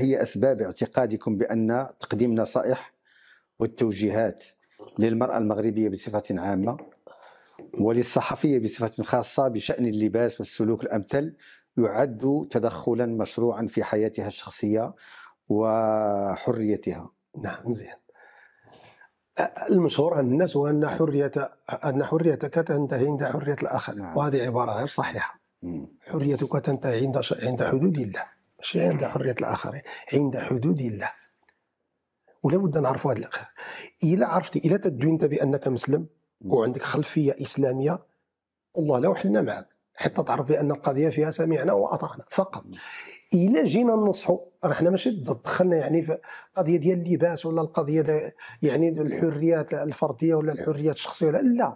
هي أسباب اعتقادكم بأن تقديم نصائح والتوجيهات للمرأة المغربية بصفة عامة وللصحفية بصفة خاصة بشأن اللباس والسلوك الأمثل يعد تدخلا مشروعا في حياتها الشخصية وحريتها نعم زين المشهور عند الناس هو أن حرية أن حريتك تنتهي عند حرية الآخر نعم. وهذه عبارة غير صحيحة مم. حريتك تنتهي عند عند حدود الله ماشي عند حريه الاخرين عند حدود الله ولا أن نعرفوا هذا الاخر الا عرفت الا تدوي انت بانك مسلم وعندك خلفيه اسلاميه والله لو حلنا معك حتى تعرف بان القضيه فيها سمعنا واطعنا فقط الا جينا ننصحوا راه حنا ماشي دخلنا يعني في قضية ديال اللباس ولا القضيه يعني الحريات الفرديه ولا الحريات الشخصيه ولا لا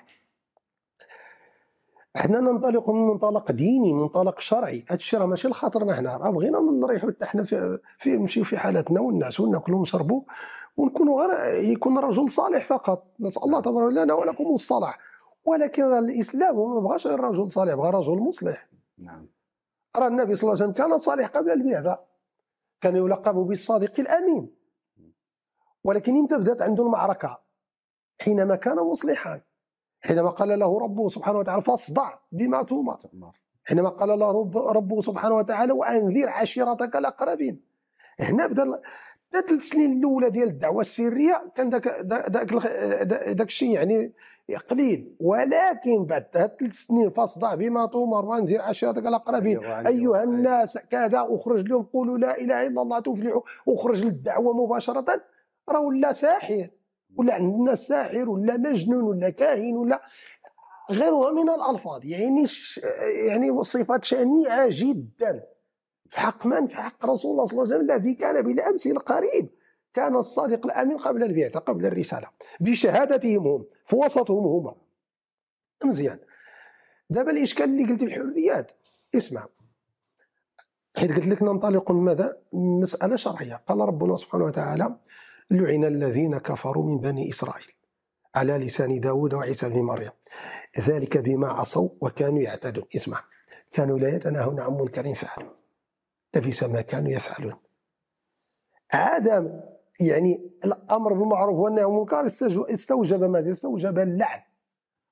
حنا ننطلق من منطلق ديني منطلق شرعي هادشي راه ماشي لخاطرنا حنا راه بغينا نريحوا حتى حنا في, في نمشيو في حالاتنا والناس وناكلوا ونشربوا ونكونوا غير يكون رجل صالح فقط نسال الله نعم. تبارك وتعالى لنا ولكم الصلاح ولكن الاسلام ما بغاش غير رجل صالح بغى رجل مصلح نعم راه النبي صلى الله عليه وسلم كان صالح قبل البعثه كان يلقب بالصادق الامين نعم. ولكن امتى بدات عنده المعركه حينما كان مصلحا حينما قال له ربه سبحانه وتعالى فاصدع بما تؤمر حينما قال له رب ربه سبحانه وتعالى وانذر عشيرتك الاقربين هنا بدا ثلاث سنين الاولى ديال الدعوه السريه كان داك داك داك الشيء يعني قليل ولكن بعد ثلاث سنين فاصدع بما تؤمر وانذر عشيرتك الاقربين أيوة، ايها الناس كذا اخرج لهم قولوا لا اله الا الله تفلحوا اخرج للدعوه مباشره راه ولا ساحر ولا عندنا ساحر ولا مجنون ولا كاهن ولا غيرها من الالفاظ يعني يعني وصفات شنيعه جدا في حق من في حق رسول الله صلى الله عليه وسلم الذي كان بالامس القريب كان الصادق الامين قبل البعثه قبل الرساله بشهادتهم هم في وسطهم هما مزيان دابا الاشكال اللي قلت الحريات اسمع حيت قلت لك ننطلق من ماذا؟ من مساله شرعيه قال ربنا سبحانه وتعالى لعن الذين كفروا من بني إسرائيل على لسان داود وعيسى بن مريم ذلك بما عصوا وكانوا يعتدون اسمع كانوا لا يتناهون عن منكر فعلوا لبس ما كانوا يفعلون عدم يعني الامر بالمعروف والنهي عن المنكر استوجب ماذا؟ استوجب اللعن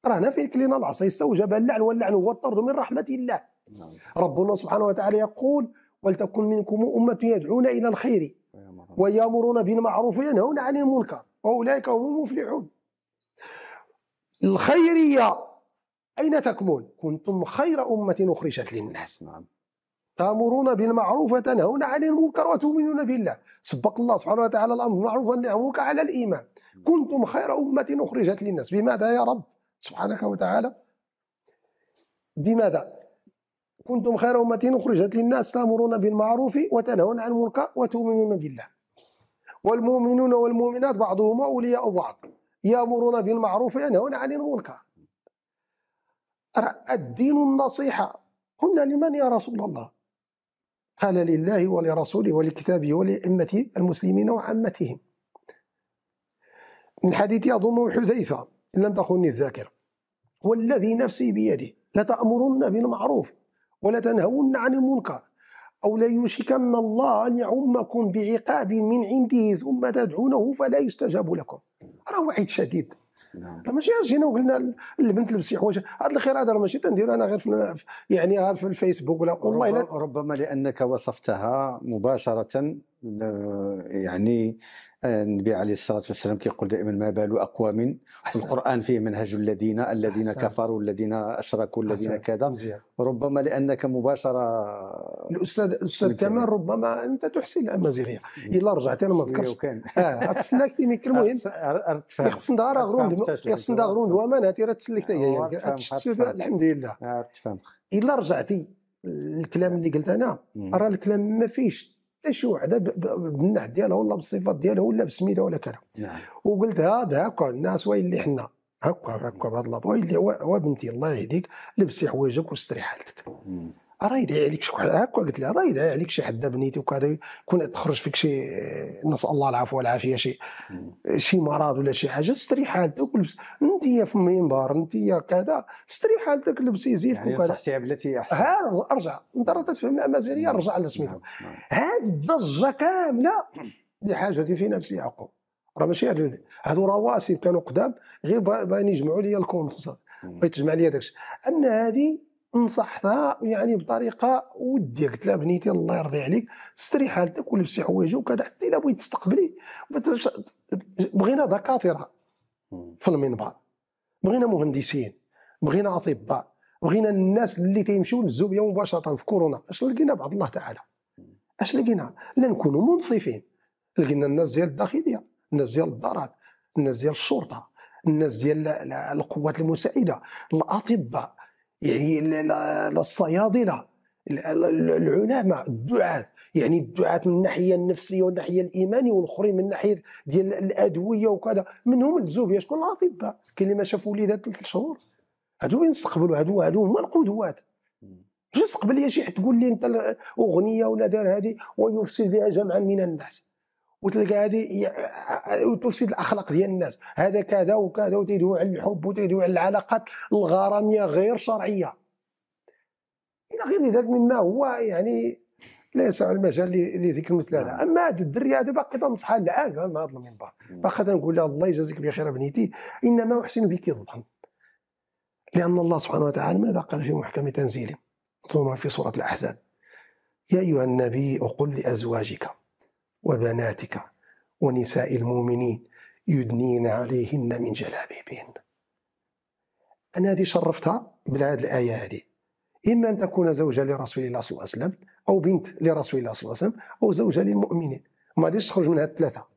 رانا في كلنا العصا استوجب اللعن واللعن هو الطرد من رحمه الله نعم. ربنا سبحانه وتعالى يقول ولتكن منكم امه يدعون الى الخير ويامرون بالمعروف وينهون عن المنكر واولئك هم المفلحون الخيريه اين تكمن كنتم خير امه اخرجت للناس نعم تامرون بالمعروف وتنهون عن المنكر وتؤمنون بالله سبق الله سبحانه وتعالى الامر بالمعروف والنهي على الايمان نعم. كنتم خير امه اخرجت للناس بماذا يا رب سبحانك وتعالى بماذا كنتم خير أمة أخرجت للناس تأمرون بالمعروف وتنهون عن المنكر وتؤمنون بالله والمؤمنون والمؤمنات بعضهم أولياء بعض يأمرون بالمعروف وينهون عن المنكر الدين النصيحة قلنا لمن يا رسول الله قال لله ولرسوله ولكتابه ولأئمة المسلمين وعامتهم من حديث أظن حذيفة إن لم تخني الذاكرة والذي نفسي بيده لتأمرن بالمعروف ولتنهون عن المنكر أو لا يوشكن الله أن يعمكم بعقاب من عنده ثم تدعونه فلا يستجاب لكم راه وعيد شديد راه نعم. ماشي جينا وقلنا البنت لبسي حوايج هذا الخير هذا ماشي تندير انا غير في يعني غير في الفيسبوك ولا والله ربما لانك وصفتها مباشره آه، يعني آه، النبي عليه الصلاه والسلام كيقول دائما ما بال اقوام القران فيه منهج الذين الذين حسن. كفروا الذين اشركوا الذين كذا ربما لانك مباشره الاستاذ الاستاذ كمال ربما انت تحسن الامازيغيه الا رجعت انا ما ذكرتش كان اه تسلكت ليك المهم خصنا دار غروند خصنا دار غروند ومناتي راه تسلكت يعني الحمد لله الا رجعتي الكلام اللي قلت انا راه الكلام ما فيهش حتى شي وحده بالنح ديالها ولا بالصفات ديالها ولا بسميتها ولا كذا نعم وقلت هذا هكا الناس وين اللي حنا هكا هكا بهاد لابا ويلي وبنتي الله يهديك لبسي حوايجك واستري حالتك راه يدعي عليك شكون هكا قلت لها راه يدعي عليك شي حدا بنيتي وكذا يكون تخرج فيك شي نسال الله العفو والعافيه شي شي مرض ولا شي حاجه استري حالتك ولبس انت في المنبر انت كذا استري حالتك لبسي زيت يعني وكذا صحتي بلاتي احسن ها ارجع انت راه تفهم الامازيغيه رجع لسميتها هاد الضجه كامله دي حاجه في نفسي عقوب راه ماشي هادو هادو رواسب كانوا قدام غير باين يجمعوا لي الكونت بغيت تجمع لي داكشي اما هذه نصحتها يعني بطريقه وديه قلت لها بنيتي الله يرضي عليك استري حالتك ولبسي حوايجك وكذا حتى الا بغيت تستقبلي بغينا دكاتره في المنبر بغينا مهندسين بغينا اطباء بغينا الناس اللي تيمشيو للزوبيه مباشره في كورونا اش لقينا بعد الله تعالى اش لقينا لا نكونوا منصفين لقينا الناس ديال الداخليه الناس ديال الدارات الناس ديال الشرطه الناس ديال القوات المساعده الاطباء يعني الصيادله العلماء الدعاه يعني الدعاة من الناحية النفسية والناحية الإيمانية والآخرين من ناحية ديال الأدوية وكذا منهم الزوبية شكون الأطباء كاين اللي ما شاف وليدها ثلاث شهور هادو وين استقبلوا هادو هادو هما القدوات مش نستقبل شي حد تقول لي انت اغنيه ولا دار هذه ويفسد بها جمعا من الناس وتلقى هذه وتفسد الاخلاق ديال الناس هذا كذا وكذا وتيدعو على الحب وتيدعو على العلاقات الغراميه غير شرعيه الى غير ذلك مما هو يعني لا يسع المجال لذكر مثل هذا نعم. اما هاد الدري هذا باقي تنصحها الان آه، من هذا المنبر نعم. باقي تنقول لها الله يجازيك بخير بنيتي انما احسن بك الظن لان الله سبحانه وتعالى ماذا قال في محكم تنزيله ثم في سوره الاحزاب يا ايها النبي قل لازواجك وبناتك ونساء المؤمنين يدنين عليهن من جلابيبهن أنا هذه شرفتها بالعاد الآية هذه إما أن تكون زوجة لرسول الله صلى الله عليه وسلم أو بنت لرسول الله صلى الله عليه وسلم أو زوجة للمؤمنين ما غاديش تخرج من هاد الثلاثة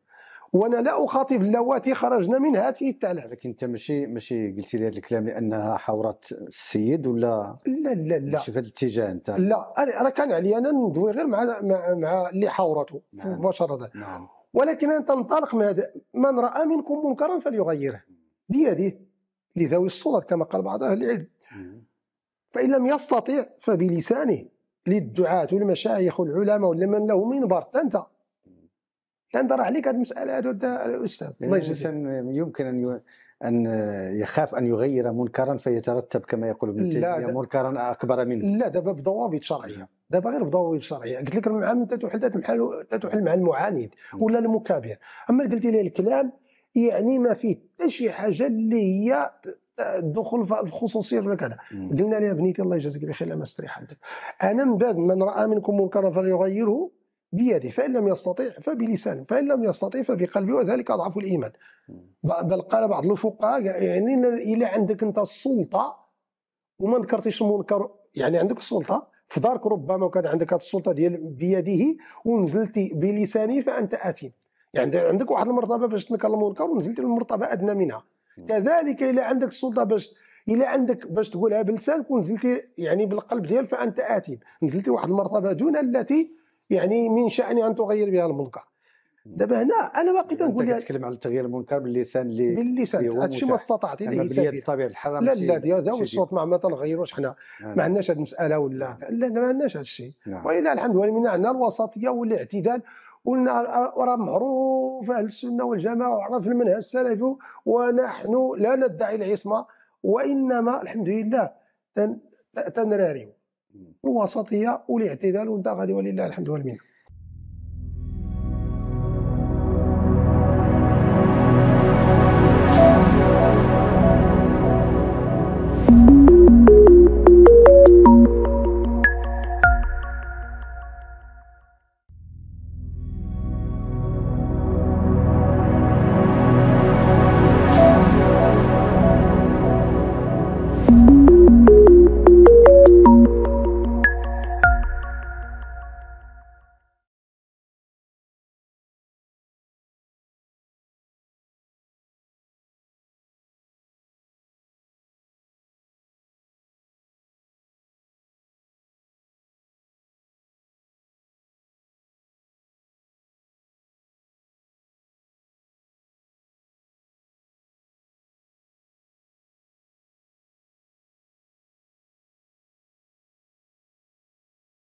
وانا لا اخاطب اللواتي خرجنا من هاته الثلاث لكن انت ماشي ماشي قلتي لي هذا الكلام لانها حاورات السيد ولا لا لا لا في الاتجاه انت لا انا كان علي انا ندوي غير مع مع, مع اللي حاورته نعم. مباشره نعم. ولكن انا تنطلق من هذا من راى منكم منكرا فليغيره بيده لذوي السلطه كما قال بعض اهل العلم فان لم يستطع فبلسانه للدعاة والمشايخ والعلماء ولا من له منبر انت تندر عليك هذه المساله هذا الاستاذ الله إيه، يجزيك يمكن ان ان يخاف ان يغير منكرا فيترتب كما يقول ابن تيميه منكرا اكبر منه لا دابا بضوابط شرعيه دابا غير بضوابط شرعيه قلت لك المعامل تتحل تتحل تتحل مع المعاند ولا المكابر اما قلت لي الكلام يعني ما فيه حتى شي حاجه اللي هي الدخول في الخصوصيه ولا كذا قلنا لها بنيتي الله يجازيك بخير ما استريح عندك انا من باب من راى منكم منكرا فليغيره بيده فإن لم يستطيع فبلسانه فإن لم يستطيع فبقلبه وذلك أضعف الإيمان بل قال بعض الفقهاء يعني إلى عندك أنت السلطة وما نكرتيش المنكر يعني عندك السلطة في دارك ربما وكان عندك هذه السلطة ديال بيده ونزلتي بلسانه فأنت آثم يعني عندك واحد المرتبة باش تنكر المنكر ونزلتي للمرتبة أدنى منها كذلك إلى عندك السلطة باش الا عندك باش تقولها بلسانك ونزلتي يعني بالقلب ديال فانت اثم نزلتي واحد المرتبه دون التي يعني من شأني أن تغير بها المنكر دابا هنا انا باقي تنقول لها كتكلم على التغيير المنكر باللسان اللي باللسان هادشي ما استطعت اليه سبيل بطبيعه لا لا هذا هو الصوت ما تنغيروش حنا نعم. ما عندناش هذه المساله ولا نعم. لا ما عندناش هذا الشيء نعم. والا الحمد لله من عندنا الوسطيه والاعتدال قلنا راه معروف اهل السنه والجماعه وعرف المنهج السلفي ونحن لا ندعي العصمه وانما الحمد لله تنراريو الوسطيه والاعتدال وانت غادي ولله الحمد والمنه